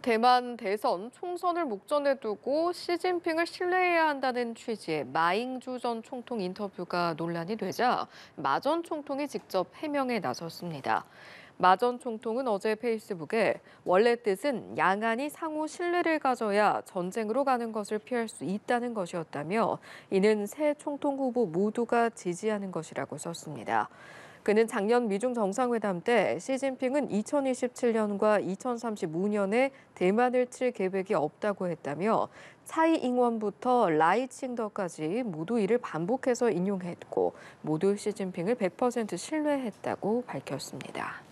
대만 대선 총선을 목전에 두고 시진핑을 신뢰해야 한다는 취지의 마잉주 전 총통 인터뷰가 논란이 되자 마전 총통이 직접 해명에 나섰습니다. 마전 총통은 어제 페이스북에 원래 뜻은 양안이 상호 신뢰를 가져야 전쟁으로 가는 것을 피할 수 있다는 것이었다며 이는 새 총통 후보 모두가 지지하는 것이라고 썼습니다. 그는 작년 미중 정상회담 때 시진핑은 2027년과 2035년에 대만을 칠 계획이 없다고 했다며 차이잉원부터 라이칭더까지 모두 이를 반복해서 인용했고 모두 시진핑을 100% 신뢰했다고 밝혔습니다.